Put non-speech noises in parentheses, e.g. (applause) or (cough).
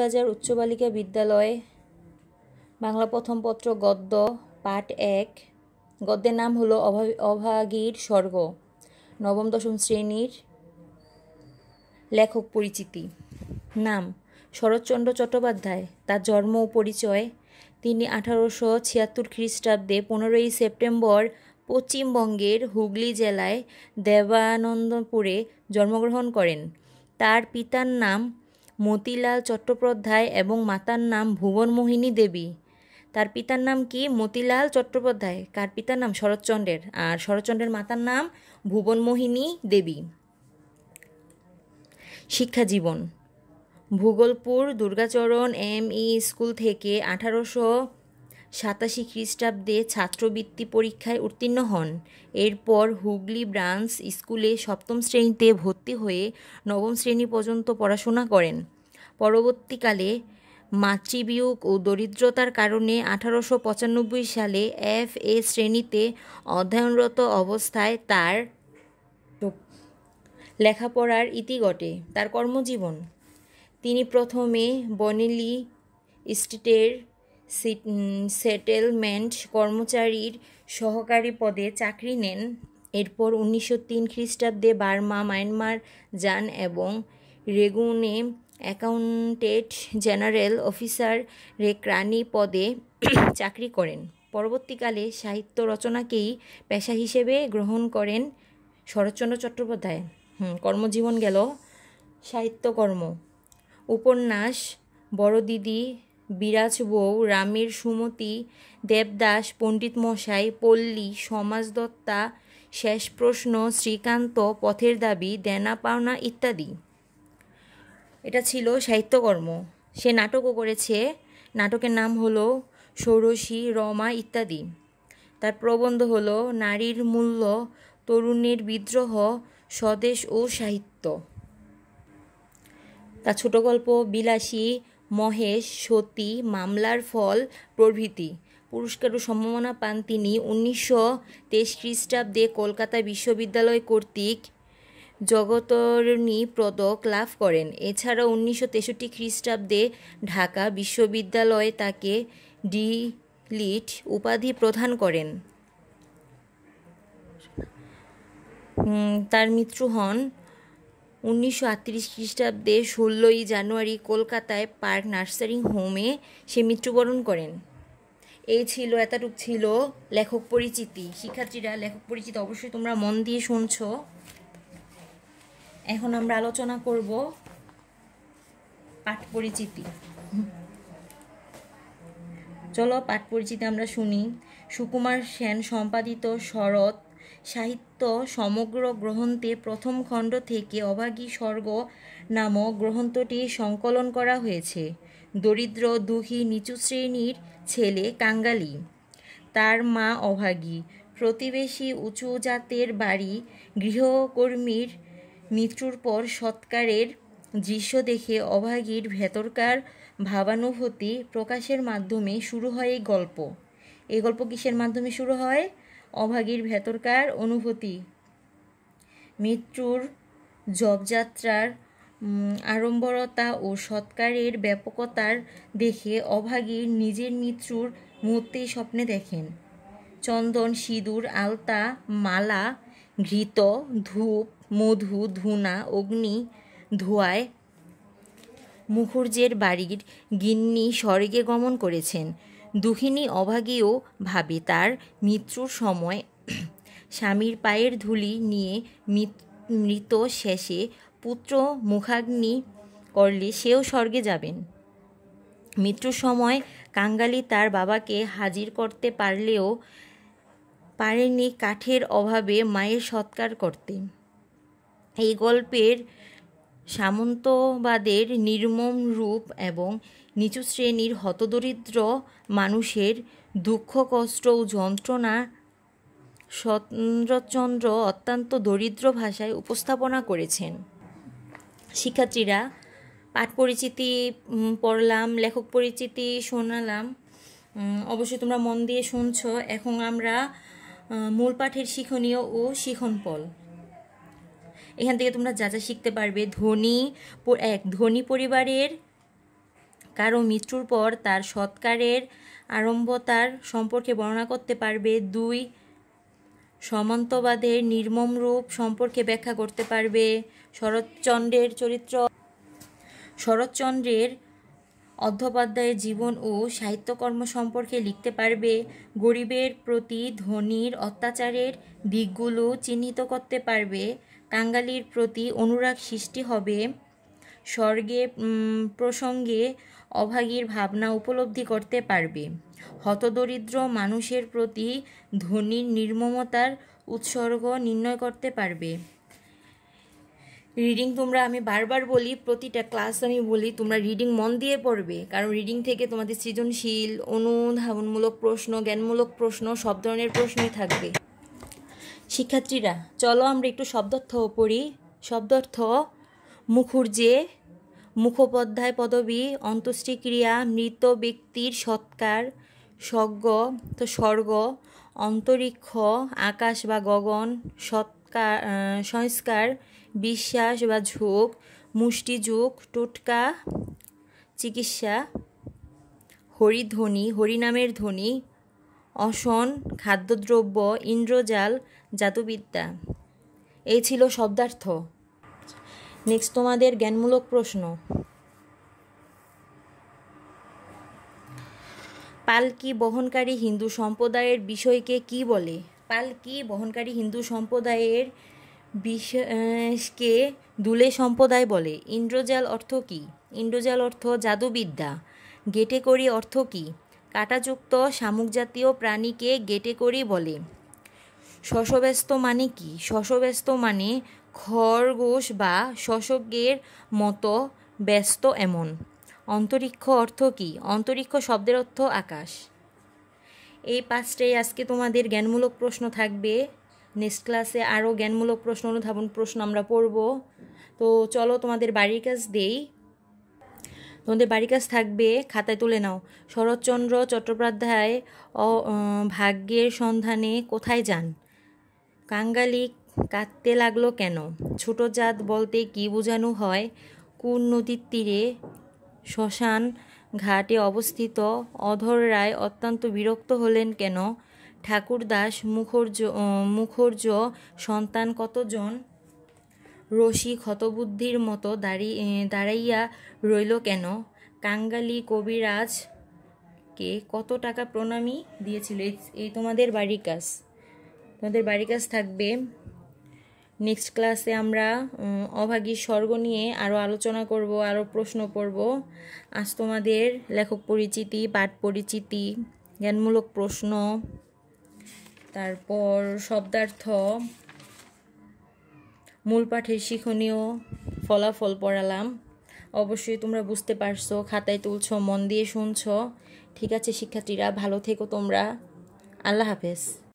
বাজার উচ্চ বালিকা বিদ্যালয় বাংলা প্রথম পত্র গদ্য পাঠ এক গদ্যের নাম হল অভাগীর স্বর্গ নবম দশম শ্রেণীর লেখক পরিচিতি নাম শরৎচন্দ্র চট্টোপাধ্যায় তার জন্ম ও পরিচয় তিনি আঠারোশো ছিয়াত্তর খ্রিস্টাব্দে পনেরোই সেপ্টেম্বর পশ্চিমবঙ্গের হুগলি জেলায় দেবানন্দপুরে জন্মগ্রহণ করেন তার পিতার নাম মতিলাল চট্টোপাধ্যায় এবং মাতার নাম ভুবনমোহিনী দেবী তার পিতার নাম কি মতিলাল চট্টোপাধ্যায় কার পিতার নাম শরৎচন্দ্রের আর শরৎচন্দ্রের মাতার নাম ভুবনমোহিনী দেবী শিক্ষা জীবন Bhugolpur Durgacharan M E school থেকে আঠারোশো সাতাশি খ্রিস্টাব্দে ছাত্রবৃত্তি পরীক্ষায় উত্তীর্ণ হন এরপর হুগলি ব্রাঞ্চ স্কুলে সপ্তম শ্রেণীতে ভর্তি হয়ে নবম শ্রেণী পর্যন্ত পড়াশোনা করেন পরবর্তীকালে মাতৃবিয়োগ ও দরিদ্রতার কারণে আঠারোশো পঁচানব্বই সালে এফ এ শ্রেণীতে অধ্যয়নরত অবস্থায় তার লেখাপড়ার ইতি ঘটে তার কর্মজীবন তিনি প্রথমে বনেলি স্টেটের সেটেলমেন্ট কর্মচারীর সহকারী পদে চাকরি নেন এরপর উনিশশো তিন খ্রিস্টাব্দে বার্মা মায়ানমার যান এবং রেগুনে অ্যাকাউন্টেন্ট জেনারেল অফিসার রেক্রানি পদে (clears throat) চাকরি করেন পরবর্তীকালে সাহিত্য রচনাকেই পেশা হিসেবে গ্রহণ করেন শরৎচন্দ্র চট্টোপাধ্যায় কর্মজীবন গেল সাহিত্যকর্ম উপন্যাস বড় দিদি বিরাজ বউ রামের সুমতি দেবদাস পণ্ডিত মশাই পল্লী সমাজদত্তা শেষ প্রশ্ন শ্রীকান্ত পথের দাবি দেনা পাওনা ইত্যাদি এটা ছিল সাহিত্যকর্ম সে নাটকও করেছে নাটকের নাম হলো ষোড়শী রমা ইত্যাদি তার প্রবন্ধ হলো নারীর মূল্য তরুণীর বিদ্রোহ স্বদেশ ও সাহিত্য তার ছোট গল্প বিলাসী মহেশ সতী মামলার ফল প্রভৃতি পুরস্কার ও সম্মাননা পান তিনি উনিশশো তেইশ খ্রিস্টাব্দে কলকাতা বিশ্ববিদ্যালয় কর্তৃক জগতরণী পদক লাভ করেন এছাড়া উনিশশো তেষট্টি খ্রিস্টাব্দে ঢাকা বিশ্ববিদ্যালয়ে তাকে ডি লিট উপাধি প্রদান করেন তার মৃত্যু হন উনিশশো খ্রিস্টাব্দে ষোলোই জানুয়ারি কলকাতায় পার্ক নার্সারি হোমে সে মৃত্যুবরণ করেন এই ছিল এতটুক ছিল লেখক পরিচিতি শিক্ষার্থীরা লেখক পরিচিতি অবশ্যই তোমরা মন দিয়ে শুনছ এখন আমরা আলোচনা করব পাঠ পরিচিতি চলো পাঠ পরিচিতি আমরা শুনি সুকুমার সেন সম্পাদিত শরৎ সাহিত্য সমগ্র গ্রন্থে প্রথম খণ্ড থেকে অভাগী স্বর্গ নামক গ্রন্থটি সংকলন করা হয়েছে দরিদ্র দুঃখী নিচু শ্রেণীর ছেলে কাঙ্গালি তার মা অভাগী প্রতিবেশী উঁচু জাতের বাড়ি গৃহকর্মীর মৃত্যুর পর সৎকারের দৃশ্য দেখে অভাগীর ভেতরকার ভাবানুভূতি প্রকাশের মাধ্যমে শুরু হয় এই গল্প এই গল্প কিসের মাধ্যমে শুরু হয় অভাগীর ভেতরকার অনুভূতি মৃত্যুর জবযাত্রার আড়ম্বরতা ও সৎকারের ব্যাপকতার দেখে অভাগীর নিজের মৃত্যুর মূর্তি স্বপ্নে দেখেন চন্দন সিঁদুর আলতা মালা ঘৃত ধূপ মধু ধুনা অগ্নি ধোয়ায় মুখুর্জের বাড়ির গিন্নি স্বর্গে গমন করেছেন দুহিনী অভাগীও ভাবে তার মৃত্যুর সময় স্বামীর পায়ের ধুলি নিয়ে মৃত শেষে পুত্র মুখাগ্নি করলে সেও স্বর্গে যাবেন মৃত্যুর সময় কাঙ্গালি তার বাবাকে হাজির করতে পারলেও পারেনি কাঠের অভাবে মায়ের সৎকার করতে এই গল্পের সামন্তবাদের নির্মম রূপ এবং নিচু শ্রেণীর হতদরিদ্র মানুষের দুঃখ কষ্ট ও যন্ত্রণা শরৎচন্দ্র অত্যন্ত দরিদ্র ভাষায় উপস্থাপনা করেছেন শিক্ষার্থীরা পাঠ পরিচিতি পড়লাম লেখক পরিচিতি শোনালাম অবশ্যই তোমরা মন দিয়ে শুনছ এখন আমরা মূল পাঠের শিক্ষণীয় ও পল এখান থেকে তোমরা যা যা শিখতে পারবে ধনী এক ধনী পরিবারের কারো মৃত্যুর পর তার সৎকারের আরম্ভতার সম্পর্কে বর্ণনা করতে পারবে দুই সমন্তবাদের নির্মম রূপ সম্পর্কে ব্যাখ্যা করতে পারবে শরৎচন্দ্রের চরিত্র শরৎচন্দ্রের অধ্যপাধ্যায়ের জীবন ও সাহিত্যকর্ম সম্পর্কে লিখতে পারবে গরিবের প্রতি ধনির অত্যাচারের দিকগুলো চিহ্নিত করতে পারবে কাঙ্গালির প্রতি অনুরাগ সৃষ্টি হবে স্বর্গে প্রসঙ্গে অভাগীর ভাবনা উপলব্ধি করতে পারবে হতদরিদ্র মানুষের প্রতি ধনীর নির্মমতার উৎসর্গ নির্ণয় করতে পারবে রিডিং তোমরা আমি বারবার বলি প্রতিটা ক্লাস আমি বলি তোমরা রিডিং মন দিয়ে পড়বে কারণ রিডিং থেকে তোমাদের সৃজনশীল অনুধাবনমূলক প্রশ্ন জ্ঞানমূলক প্রশ্ন সব ধরনের প্রশ্নই থাকবে শিক্ষার্থীরা চলো আমরা একটু শব্দার্থ পড়ি শব্দার্থ মুখুর যে মুখোপাধ্যায় পদবী অন্ত্যেষ্টিক্রিয়া মৃত ব্যক্তির সৎকার স্বজ্ঞ তো স্বর্গ অন্তরিক্ষ আকাশ বা গগন সৎকার সংস্কার বিশ্বাস বা ঝোঁক মুষ্টিযুগ টোটকা চিকিৎসা হরিধ্বনি হরিনামের ধ্বনি অসন খাদ্যদ্রব্য ইন্দ্রজাল জাতুবিদ্যা এই ছিল শব্দার্থ নেক্সট তোমাদের জ্ঞানমূলক প্রশ্ন পালকি বহনকারী হিন্দু সম্প্রদায়ের বিষয়কে কি বলে পালকি বহনকারী হিন্দু সম্প্রদায়ের বিষকে দুলে সম্প্রদায় বলে ইন্দ্রজাল অর্থ কি ইন্দ্রজাল অর্থ জাদুবিদ্যা গেটে করি অর্থ কি কাটাযুক্ত শামুক জাতীয় প্রাণীকে গেটে করি বলে শশব্যস্ত মানে কি শশব্যস্ত মানে খরগোশ বা শশকের মতো ব্যস্ত এমন অন্তরিক্ষ অর্থ কি অন্তরিক্ষ শব্দের অর্থ আকাশ এই পাঁচটাই আজকে তোমাদের জ্ঞানমূলক প্রশ্ন থাকবে নেক্সট ক্লাসে আরও জ্ঞানমূলক প্রশ্ন অনুধাবন প্রশ্ন আমরা পড়ব তো চলো তোমাদের বাড়ির কাজ দেই তোমাদের বাড়ির কাজ থাকবে খাতায় তুলে নাও শরৎচন্দ্র চট্টোপাধ্যায় ভাগ্যের সন্ধানে কোথায় যান কাঙ্গালিক কাঁদতে লাগলো কেন ছোট জাত বলতে কি বোঝানো হয় কোন নদীর তীরে শ্মশান ঘাটে অবস্থিত অধর রায় অত্যন্ত বিরক্ত হলেন কেন ঠাকুরদাস মুখর্য মুখর্য সন্তান কতজন রসিক ক্ষতবুদ্ধির মতো দাঁড়িয়ে দাঁড়াইয়া রইল কেন কাঙ্গালি কবিরাজ কে কত টাকা প্রণামী দিয়েছিল এই তোমাদের বাড়ির কাজ তোমাদের বাড়ির কাজ থাকবে নেক্সট ক্লাসে আমরা অভাগী স্বর্গ নিয়ে আরও আলোচনা করব আরও প্রশ্ন করব আজ তোমাদের লেখক পরিচিতি পাঠ পরিচিতি জ্ঞানমূলক প্রশ্ন তারপর শব্দার্থ মূল পাঠের শিক্ষণীয় ফলাফল পড়ালাম অবশ্যই তোমরা বুঝতে পারছো খাতায় তুলছ মন দিয়ে শুনছ ঠিক আছে শিক্ষার্থীরা ভালো থেকো তোমরা আল্লাহ হাফেজ